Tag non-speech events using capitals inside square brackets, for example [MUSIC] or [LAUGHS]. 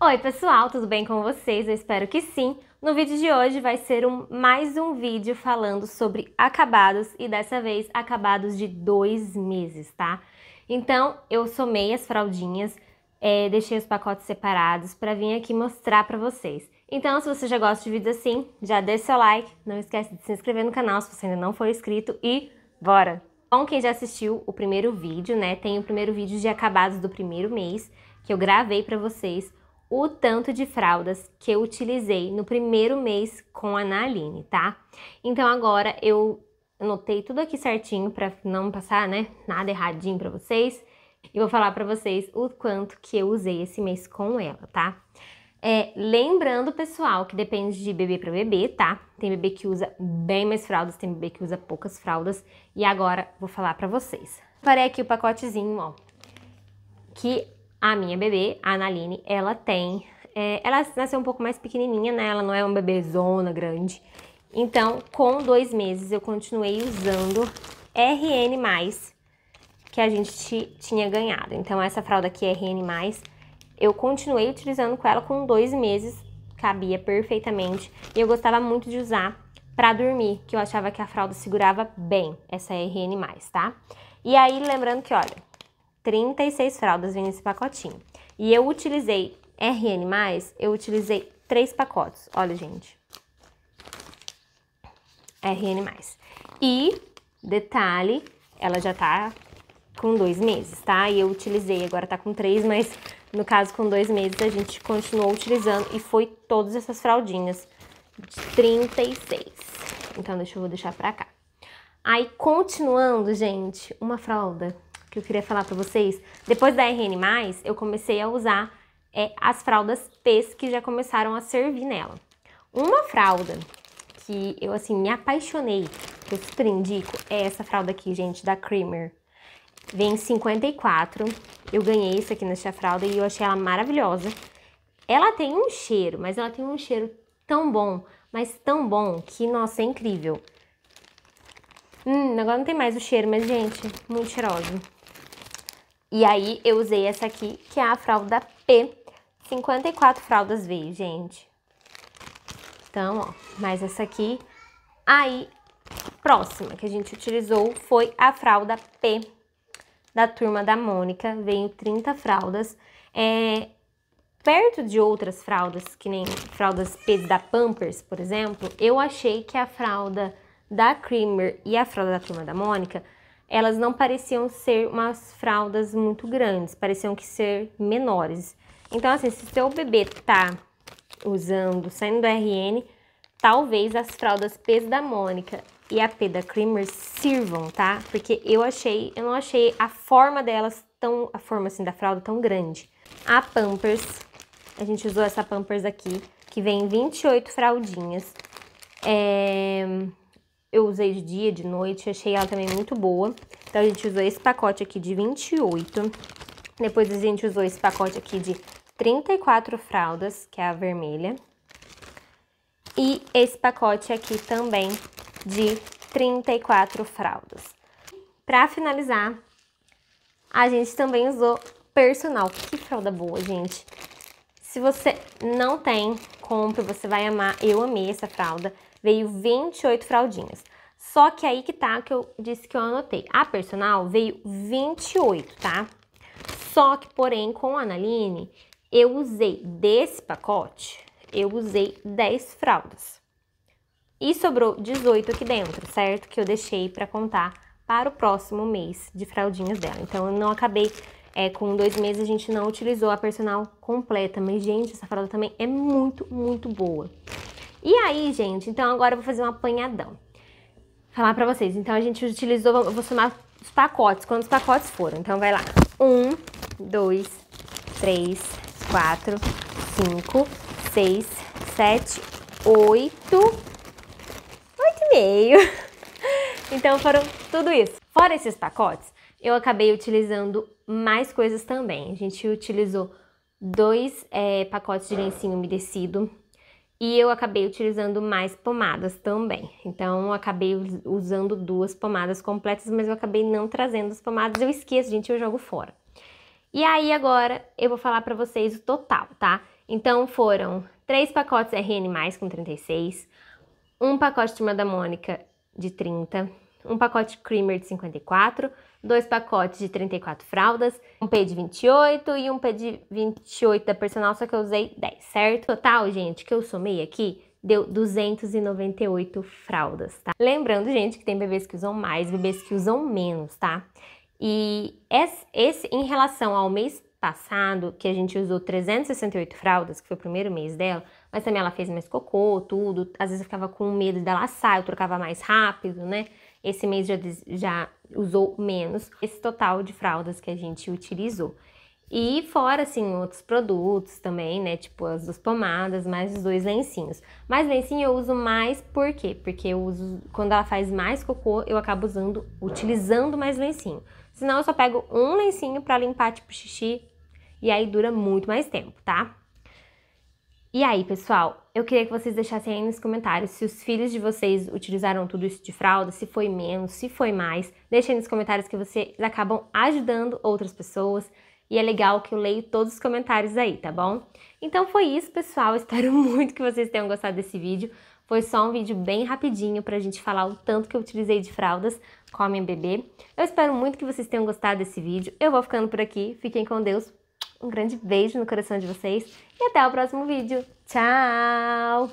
Oi pessoal, tudo bem com vocês? Eu espero que sim. No vídeo de hoje vai ser um, mais um vídeo falando sobre acabados e dessa vez acabados de dois meses, tá? Então eu somei as fraldinhas, é, deixei os pacotes separados para vir aqui mostrar para vocês. Então, se você já gosta de vídeos assim, já deixa seu like, não esquece de se inscrever no canal se você ainda não for inscrito e bora! Bom, quem já assistiu o primeiro vídeo, né, tem o primeiro vídeo de acabados do primeiro mês que eu gravei para vocês o tanto de fraldas que eu utilizei no primeiro mês com a Naline, tá? Então agora eu anotei tudo aqui certinho para não passar, né, nada erradinho para vocês. E vou falar para vocês o quanto que eu usei esse mês com ela, tá? É, lembrando, pessoal, que depende de bebê para bebê, tá? Tem bebê que usa bem mais fraldas, tem bebê que usa poucas fraldas. E agora vou falar para vocês. Parei aqui o pacotezinho, ó. Que a minha bebê, a Analine, ela tem. É, ela nasceu um pouco mais pequenininha, né? Ela não é uma bebezona grande. Então, com dois meses, eu continuei usando RN+, que a gente tinha ganhado. Então, essa fralda aqui, RN+, eu continuei utilizando com ela com dois meses, cabia perfeitamente. E eu gostava muito de usar para dormir, que eu achava que a fralda segurava bem essa RN+, tá? E aí, lembrando que, olha, 36 fraldas vem nesse pacotinho. E eu utilizei RN+, eu utilizei três pacotes. Olha, gente. RN+. E, detalhe, ela já tá com dois meses, tá? E eu utilizei, agora tá com três, mas no caso com dois meses a gente continuou utilizando e foi todas essas fraldinhas de 36. Então, deixa eu vou deixar pra cá. Aí, continuando, gente, uma fralda que eu queria falar para vocês. Depois da RN+, eu comecei a usar é, as fraldas P's que já começaram a servir nela. Uma fralda que eu, assim, me apaixonei, que eu super indico, é essa fralda aqui, gente, da Creamer. Vem 54, eu ganhei isso aqui nessa fralda e eu achei ela maravilhosa. Ela tem um cheiro, mas ela tem um cheiro tão bom, mas tão bom, que, nossa, é incrível. Hum, agora não tem mais o cheiro, mas, gente, muito cheiroso e aí eu usei essa aqui, que é a fralda P. 54 fraldas veio, gente. Então, ó, mais essa aqui. Aí, próxima que a gente utilizou foi a fralda P da turma da Mônica. Veio 30 fraldas. É, perto de outras fraldas, que nem fraldas P da Pampers, por exemplo, eu achei que a fralda da Creamer e a fralda da turma da Mônica elas não pareciam ser umas fraldas muito grandes, pareciam que ser menores. Então, assim, se seu bebê tá usando, saindo do RN, talvez as fraldas P da Mônica e a P da Creamer sirvam, tá? Porque eu achei, eu não achei a forma delas tão, a forma assim da fralda tão grande. A Pampers, a gente usou essa Pampers aqui, que vem 28 fraldinhas. É, eu usei de dia, de noite, achei ela também muito boa. Então, a gente usou esse pacote aqui de 28. Depois, a gente usou esse pacote aqui de 34 fraldas, que é a vermelha. E esse pacote aqui também de 34 fraldas. Para finalizar, a gente também usou personal. Que fralda boa, gente. Se você não tem compra, você vai amar. Eu amei essa fralda. Veio 28 fraldinhas. Só que aí que tá que eu disse que eu anotei. A personal veio 28, tá? Só que, porém, com a Analine, eu usei desse pacote, eu usei 10 fraldas. E sobrou 18 aqui dentro, certo? Que eu deixei para contar para o próximo mês de fraldinhas dela. Então, eu não acabei é, com dois meses a gente não utilizou a personal completa, mas, gente, essa fralda também é muito, muito boa. E aí, gente, então agora eu vou fazer um apanhadão. Falar pra vocês. Então a gente utilizou, eu vou somar os pacotes, quantos pacotes foram. Então vai lá. Um, dois, três, quatro, cinco, seis, sete, oito, oito e meio. [LAUGHS] Então foram tudo isso. Fora esses pacotes, eu acabei utilizando mais coisas também. A gente utilizou dois é, pacotes de lencinho umedecido e eu acabei utilizando mais pomadas também. Então, eu acabei usando duas pomadas completas, mas eu acabei não trazendo as pomadas. Eu esqueço, gente, eu jogo fora. E aí, agora, eu vou falar pra vocês o total, tá? Então, foram três pacotes RN+, com 36, um pacote de da Mônica de 30, um pacote creamer de 54, dois pacotes de 34 fraldas, um P de 28 e um P de 28 da personal, só que eu usei 10, certo? Total, gente, que eu somei aqui, deu 298 fraldas, tá? Lembrando, gente, que tem bebês que usam mais, bebês que usam menos, tá? E esse, esse em relação ao mês passado, que a gente usou 368 fraldas, que foi o primeiro mês dela, mas também ela fez mais cocô, tudo. Às vezes eu ficava com medo dela assar, eu trocava mais rápido, né? Esse mês já, já usou menos esse total de fraldas que a gente utilizou. E fora, assim, outros produtos também, né? Tipo as duas pomadas, mais os dois lencinhos. Mas lencinho eu uso mais por quê? Porque eu uso, quando ela faz mais cocô, eu acabo usando, utilizando mais lencinho. Senão eu só pego um lencinho para limpar, tipo, xixi, e aí dura muito mais tempo, tá? E aí, pessoal, eu queria que vocês deixassem aí nos comentários se os filhos de vocês utilizaram tudo isso de fralda, se foi menos, se foi mais. Deixem nos comentários que vocês acabam ajudando outras pessoas. E é legal que eu leio todos os comentários aí, tá bom? Então foi isso, pessoal. [LAUGHS] Espero muito que vocês tenham gostado desse vídeo. Foi só um vídeo bem rapidinho pra gente falar o tanto que eu utilizei de fraldas com a minha bebê. Eu espero muito que vocês tenham gostado desse vídeo. Eu vou ficando por aqui. Fiquem com Deus. Um grande beijo no coração de vocês e até o próximo vídeo. Tchau!